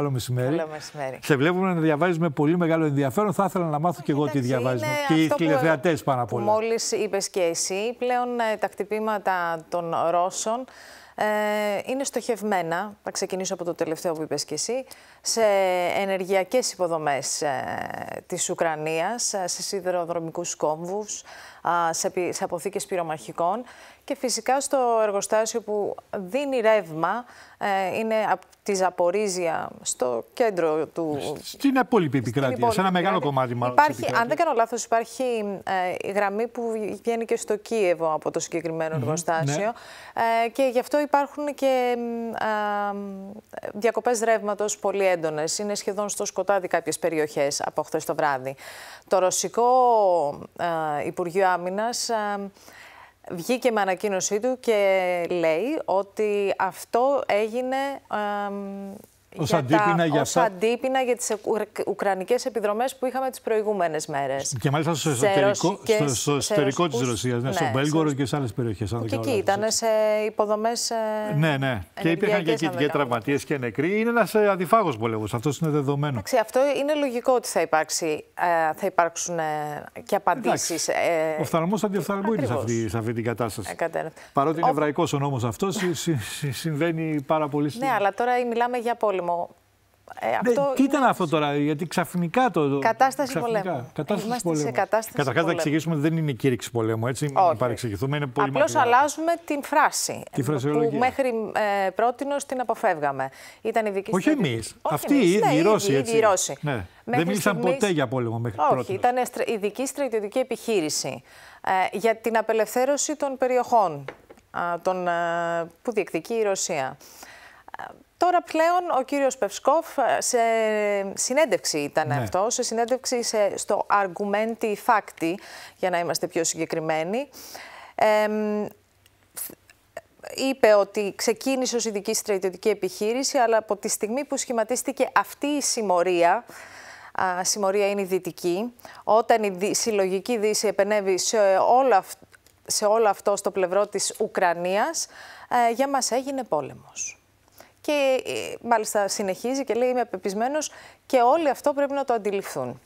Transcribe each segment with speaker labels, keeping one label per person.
Speaker 1: Καλό μεσημέρι. Καλό μεσημέρι. Σε βλέπουμε να διαβάζεις με πολύ μεγάλο ενδιαφέρον. Θα ήθελα να μάθω και εγώ τι διαβάζει. Και οι τηλεθεατές πάνω απ' όλα.
Speaker 2: Μόλις είπες και εσύ, πλέον ε, τα χτυπήματα των Ρώσων ε, είναι στοχευμένα, θα ξεκινήσω από το τελευταίο που είπες και εσύ, σε ενεργειακές υποδομές ε, της Ουκρανίας, ε, σε σιδηροδρομικούς κόμβους, σε, σε αποθήκες πυρομαχικών και φυσικά στο εργοστάσιο που δίνει ρεύμα, είναι από τη Ζαπορίζια στο κέντρο του...
Speaker 1: Στην απόλυτη επικράτεια, σε ένα μεγάλο κομμάτι μάλλον. Υπάρχει, αν δεν
Speaker 2: κάνω λάθος, υπάρχει η γραμμή που βγαίνει και στο Κίεβο από το συγκεκριμένο εργοστάσιο ναι. και γι' αυτό υπάρχουν και διακοπές ρεύματος πολύ έντονες. Είναι σχεδόν στο σκοτάδι κάποιες περιοχές από χθες το βράδυ. Το Ρωσικό Υπουργείο Άμυνας βγήκε με ανακοίνωσή του και λέει ότι αυτό έγινε
Speaker 1: ως για, για ως αυτά...
Speaker 2: για τις ουκρανικές επιδρομές που είχαμε τις προηγούμενες μέρες.
Speaker 1: Και μάλιστα στο εσωτερικό, στο, εσωτερικό της Ρωσίας, ναι, ναι, στον Μπέλγορο και σε άλλες περιοχές. και εκεί
Speaker 2: ήταν σε υποδομές ε, Ναι,
Speaker 1: ναι. Και υπήρχαν και εκεί και τραυματίες και νεκροί. Είναι ένας ε, αντιφάγος πολέμος, αυτό είναι δεδομένο. Εντάξει,
Speaker 2: αυτό είναι λογικό ότι θα, υπάρξει, ε, θα υπάρξουν και απαντήσεις. Ε... Ο
Speaker 1: φθαλμός αντιοφθαλμού είναι σε αυτή, την κατάσταση. Παρότι είναι εβραϊκός ο νόμος αυτός, συμβαίνει πάρα πολύ Ναι,
Speaker 2: αλλά τώρα μιλάμε για πόλεμο πόλεμο. Ε, ναι, αυτό... Τι ήταν
Speaker 1: αυτό τώρα, γιατί ξαφνικά το. Κατάσταση ξαφνικά. πολέμου. Κατάσταση Είμαστε πολέμου. σε κατάσταση Καταρχάς, να εξηγήσουμε ότι δεν είναι κήρυξη πολέμου, έτσι. Όχι. Μην παρεξηγηθούμε. Είναι πολύ Απλώς
Speaker 2: αλλάζουμε την φράση. Τη που μέχρι ε, πρώτη την αποφεύγαμε. Ήταν η δική Όχι εμεί. Αυτοί οι ίδιοι ναι, οι Ρώσοι. Ναι. δεν μίλησαν ποτέ για
Speaker 1: πόλεμο μέχρι τώρα. Όχι,
Speaker 2: ήταν ειδική στρατιωτική επιχείρηση ε, για την απελευθέρωση των περιοχών ε, που διεκδικεί η Ρωσία. Τώρα πλέον ο κύριος Πευσκόφ ε, σε συνέντευξη ήταν ναι. αυτό, σε συνέντευξη στο Argumenti Facti, για να είμαστε πιο συγκεκριμένοι. Ε, είπε ότι ξεκίνησε ως ειδική στρατιωτική επιχείρηση, αλλά από τη στιγμή που σχηματίστηκε αυτή η συμμορία, α, συμμορία είναι η δυτική, όταν η συλλογική δύση επενέβη σε όλο, σε αυτό στο πλευρό της Ουκρανίας, ε, για μας έγινε πόλεμος και ε, μάλιστα συνεχίζει και λέει είμαι πεπισμένος και όλοι αυτό πρέπει να το αντιληφθούν.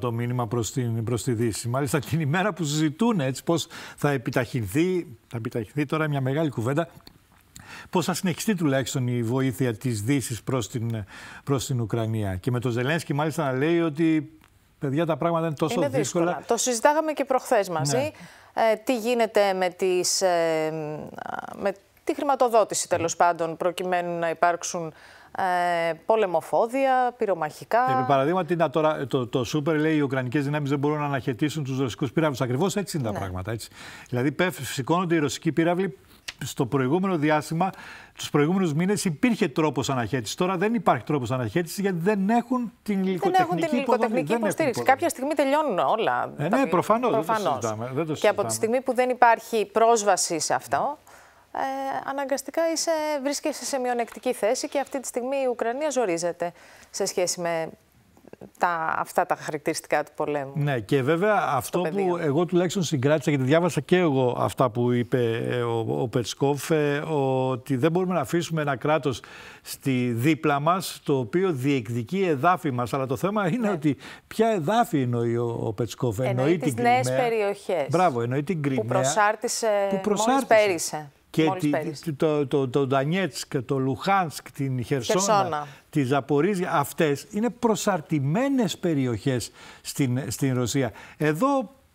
Speaker 1: το μήνυμα προς, προς τη Δύση. Μάλιστα την ημέρα που συζητούν έτσι πώς θα επιταχυνθεί, θα επιταχυνθεί τώρα μια μεγάλη κουβέντα, πώς θα συνεχιστεί τουλάχιστον η βοήθεια της Δύσης προς την, προς την Ουκρανία. Και με τον Ζελένσκι, μάλιστα, να λέει ότι παιδιά τα πράγματα είναι τόσο είναι δύσκολα. Το
Speaker 2: συζητάγαμε και προχθές μαζί. Ναι. Ε, τι γίνεται με, τις, ε, με τη χρηματοδότηση τέλος πάντων, προκειμένου να υπάρξουν ε, πολεμοφόδια, πυρομαχικά. Ε, τι
Speaker 1: παράδειγμα, τώρα, το, το Σούπερ λέει: Οι Ουκρανικές δυνάμεις δεν μπορούν να αναχαιτήσουν τους ρωσικούς πύραυλους. Ακριβώς έτσι είναι τα ναι. πράγματα. Έτσι. Δηλαδή, σηκώνονται οι ρωσικοί πύραυλοι στο προηγούμενο διάστημα, τους προηγούμενους μήνες, υπήρχε τρόπος αναχέτησης. Τώρα δεν υπάρχει τρόπος αναχέτησης γιατί δεν έχουν την υλικοτεχνική, δεν έχουν την υποστήριξη.
Speaker 2: Κάποια στιγμή τελειώνουν όλα. Ε, ναι, προφανώς. Και από τη στιγμή που δεν υπάρχει πρόσβαση σε αυτό. Ε, αναγκαστικά είσαι, βρίσκεσαι σε μειονεκτική θέση και αυτή τη στιγμή η Ουκρανία ζορίζεται σε σχέση με τα, αυτά τα χαρακτηριστικά του πολέμου.
Speaker 1: Ναι, και βέβαια αυτό που εγώ τουλάχιστον συγκράτησα, γιατί διάβασα και εγώ αυτά που είπε ε, ο, ο Πετσκόφ, ε, ότι δεν μπορούμε να αφήσουμε ένα κράτος στη δίπλα μας, το οποίο διεκδικεί εδάφη μας. Αλλά το θέμα είναι ναι. ότι ποια εδάφη εννοεί ο, ο Πετσκόφ. Εννοεί, εννοεί τις την νέες
Speaker 2: περιοχές.
Speaker 1: Μπράβο, εννοεί την Κρυμαία. Που
Speaker 2: προσάρτησε, που προσάρτησε και
Speaker 1: το, το, το Ντανιέτσκ, το Λουχάνσκ, την Χερσόνα, Χερσόνα. τη Ζαπορίζια, αυτές είναι προσαρτημένες περιοχές στην, στην Ρωσία. Εδώ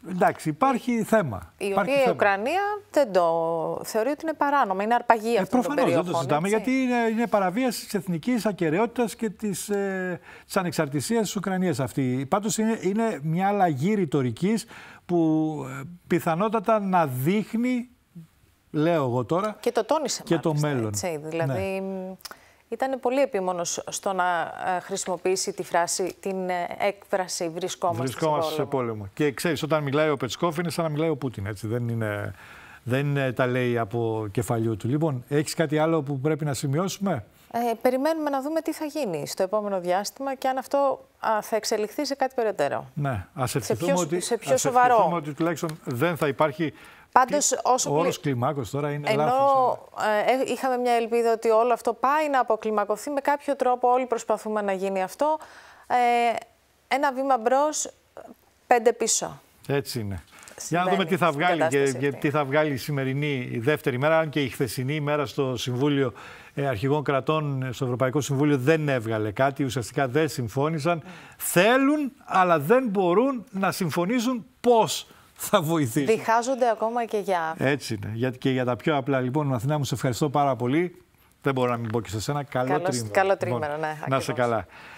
Speaker 1: Εντάξει, υπάρχει θέμα. Η υπάρχει η
Speaker 2: Ουκρανία δεν θεωρεί ότι είναι παράνομο, είναι αρπαγή ε, Προφανώς δεν το συζητάμε,
Speaker 1: γιατί είναι, είναι παραβίαση της εθνικής ακαιρεότητας και της ε, ανεξαρτησίας της Ουκρανίας αυτή. Πάντως είναι, είναι μια αλλαγή ρητορικής που ε, πιθανότατα να δείχνει λέω εγώ τώρα. Και το τόνισε και το μέλλον. Έτσι, δηλαδή
Speaker 2: ναι. ήταν πολύ επίμονος στο να ε, χρησιμοποιήσει τη φράση, την ε, έκφραση βρισκόμαστε, βρισκόμαστε σε, πόλεμο.
Speaker 1: σε πόλεμο. Και ξέρεις, όταν μιλάει ο Πετσκόφ είναι σαν να μιλάει ο Πούτιν, έτσι. Δεν είναι, δεν είναι, τα λέει από κεφαλιού του. Λοιπόν, έχεις κάτι άλλο που πρέπει να σημειώσουμε.
Speaker 2: Ε, περιμένουμε να δούμε τι θα γίνει στο επόμενο διάστημα και αν αυτό θα εξελιχθεί σε κάτι περαιτέρω.
Speaker 1: Ναι, ας ευχηθούμε, ότι, σε ας ευχηθούμε ότι τουλάχιστον δεν θα υπάρχει Πάντως, όσο. Ο όρο πλη... τώρα είναι Ενώ
Speaker 2: λάθος, ε, ε, είχαμε μια ελπίδα ότι όλο αυτό πάει να αποκλιμακωθεί με κάποιο τρόπο, όλοι προσπαθούμε να γίνει αυτό. Ε, ένα βήμα μπρος, πέντε πίσω.
Speaker 1: Έτσι είναι. Για να δούμε τι θα βγάλει και, και, τι θα βγάλει η σημερινή, η δεύτερη μέρα, αν και η χθεσινή ημέρα στο Συμβούλιο ε, Αρχηγών Κρατών, στο Ευρωπαϊκό Συμβούλιο δεν έβγαλε κάτι, ουσιαστικά δεν συμφώνησαν. Θέλουν, αλλά δεν μπορούν να συμφωνήσουν πώς θα βοηθήσει.
Speaker 2: Διχάζονται ακόμα και για
Speaker 1: Έτσι είναι. Για, και για τα πιο απλά. Λοιπόν, Αθηνά μου, σε ευχαριστώ πάρα πολύ. Δεν μπορώ να μην πω και σε σένα. Καλό, τρίμηνο Καλό λοιπόν, τρίμερο, ναι. Να σε καλά.